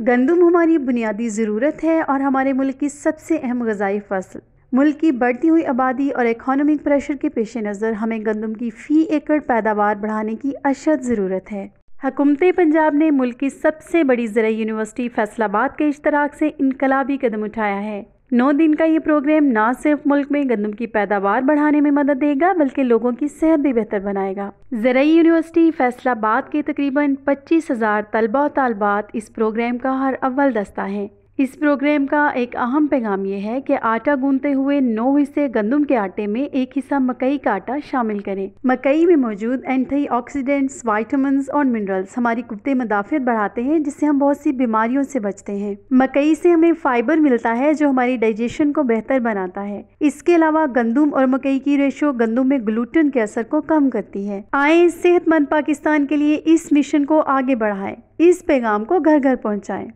गंदम हमारी बुनियादी ज़रूरत है और हमारे मुल्क की सबसे अहम गजाई फसल मुल्क की बढ़ती हुई आबादी और इकोनॉमिक प्रेशर के पेश नज़र हमें गंदम की फ़ी एकड़ पैदावार बढ़ाने की अशद ज़रूरत है हकूमत पंजाब ने मुल्क की सबसे बड़ी ज़रा यूनिवर्सिटी फैसलाबाद के इश्तराक से इनकलाबी कदम उठाया है नौ दिन का ये प्रोग्राम ना सिर्फ मुल्क में गंदम की पैदावार बढ़ाने में मदद देगा बल्कि लोगों की सेहत भी बेहतर बनाएगा जरिए यूनिवर्सिटी फैसलाबाद के तकरीबन पच्चीस हज़ार तलबा तलबात इस प्रोग्राम का हर अव्वल दस्ता है इस प्रोग्राम का एक अहम पैगाम यह है कि आटा गूंदते हुए नौ हिस्से गंदम के आटे में एक हिस्सा मकई का आटा शामिल करें मकई में मौजूद एंटी ऑक्सीडेंट्स वाइटमिन और मिनरल्स हमारी कुत्ते मदाफियत बढ़ाते हैं जिससे हम बहुत सी बीमारियों से बचते हैं मकई से हमें फाइबर मिलता है जो हमारी डाइजेशन को बेहतर बनाता है इसके अलावा गंदुम और मकई की रेशो गंदुम में ग्लूटन के असर को कम करती है आए सेहतमंद पाकिस्तान के लिए इस मिशन को आगे बढ़ाएं इस पैगाम को घर घर पहुंचाएं